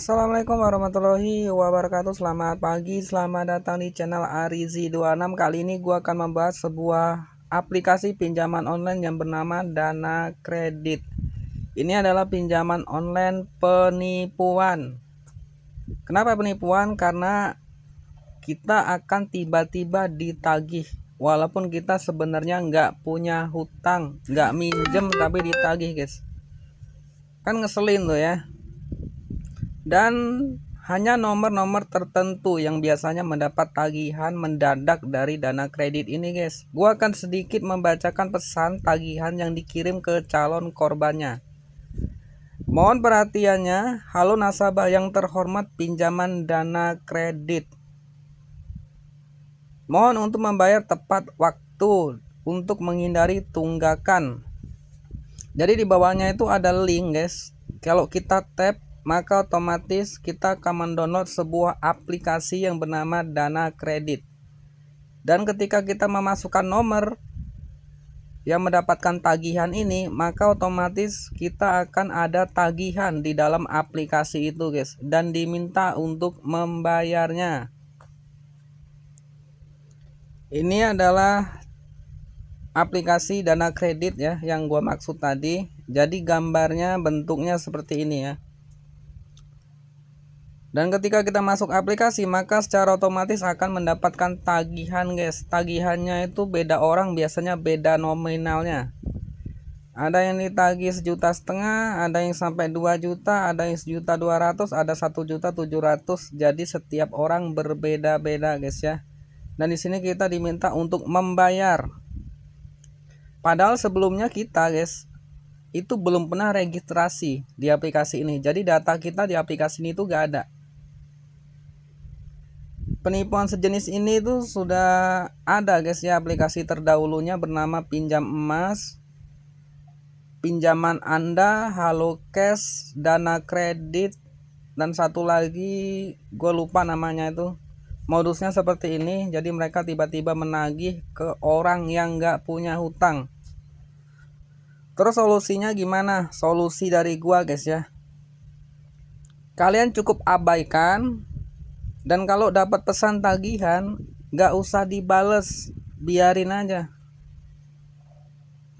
Assalamualaikum warahmatullahi wabarakatuh Selamat pagi, selamat datang di channel Arizi26 Kali ini gue akan membahas sebuah aplikasi pinjaman online yang bernama Dana Kredit Ini adalah pinjaman online penipuan Kenapa penipuan? Karena kita akan tiba-tiba ditagih Walaupun kita sebenarnya nggak punya hutang, nggak minjem tapi ditagih guys Kan ngeselin tuh ya dan hanya nomor-nomor tertentu yang biasanya mendapat tagihan mendadak dari dana kredit ini guys gua akan sedikit membacakan pesan tagihan yang dikirim ke calon korbannya Mohon perhatiannya, halo nasabah yang terhormat pinjaman dana kredit. Mohon untuk membayar tepat waktu untuk menghindari tunggakan. Jadi di bawahnya itu ada link, guys. Kalau kita tap maka otomatis kita akan mendownload sebuah aplikasi yang bernama Dana Kredit. Dan ketika kita memasukkan nomor yang mendapatkan tagihan ini, maka otomatis kita akan ada tagihan di dalam aplikasi itu, guys, dan diminta untuk membayarnya. Ini adalah aplikasi dana kredit ya yang gua maksud tadi. Jadi gambarnya bentuknya seperti ini ya. Dan ketika kita masuk aplikasi maka secara otomatis akan mendapatkan tagihan guys Tagihannya itu beda orang biasanya beda nominalnya Ada yang ditagih sejuta setengah, ada yang sampai 2 juta, ada yang sejuta 200, ada satu juta 700 Jadi setiap orang berbeda-beda guys ya Dan di sini kita diminta untuk membayar Padahal sebelumnya kita guys itu belum pernah registrasi di aplikasi ini. Jadi data kita di aplikasi ini itu gak ada penipuan sejenis ini tuh sudah ada guys ya aplikasi terdahulunya bernama pinjam emas pinjaman Anda Halo Cash Dana Kredit dan satu lagi gue lupa namanya itu modusnya seperti ini jadi mereka tiba-tiba menagih ke orang yang nggak punya hutang terus solusinya gimana solusi dari gua guys ya kalian cukup abaikan dan kalau dapat pesan tagihan, nggak usah dibales, biarin aja.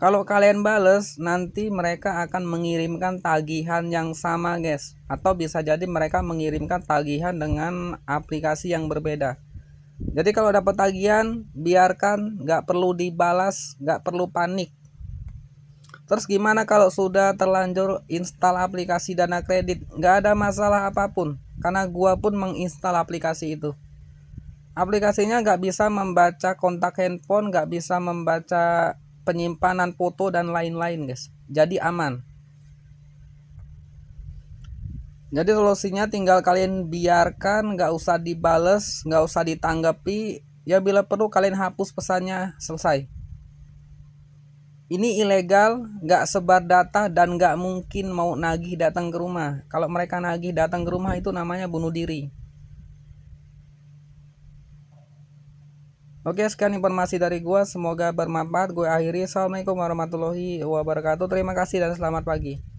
Kalau kalian bales, nanti mereka akan mengirimkan tagihan yang sama, guys. Atau bisa jadi mereka mengirimkan tagihan dengan aplikasi yang berbeda. Jadi kalau dapat tagihan, biarkan, nggak perlu dibalas, nggak perlu panik. Terus gimana kalau sudah terlanjur install aplikasi dana kredit? Nggak ada masalah apapun, karena gua pun menginstal aplikasi itu. Aplikasinya nggak bisa membaca kontak handphone, nggak bisa membaca penyimpanan foto dan lain-lain guys. Jadi aman. Jadi solusinya tinggal kalian biarkan, nggak usah dibales, nggak usah ditanggapi. Ya bila perlu kalian hapus pesannya, selesai ini ilegal, nggak sebar data dan nggak mungkin mau nagih datang ke rumah. Kalau mereka nagih datang ke rumah itu namanya bunuh diri. Oke sekian informasi dari gua, semoga bermanfaat. Gue akhiri, assalamualaikum warahmatullahi wabarakatuh. Terima kasih dan selamat pagi.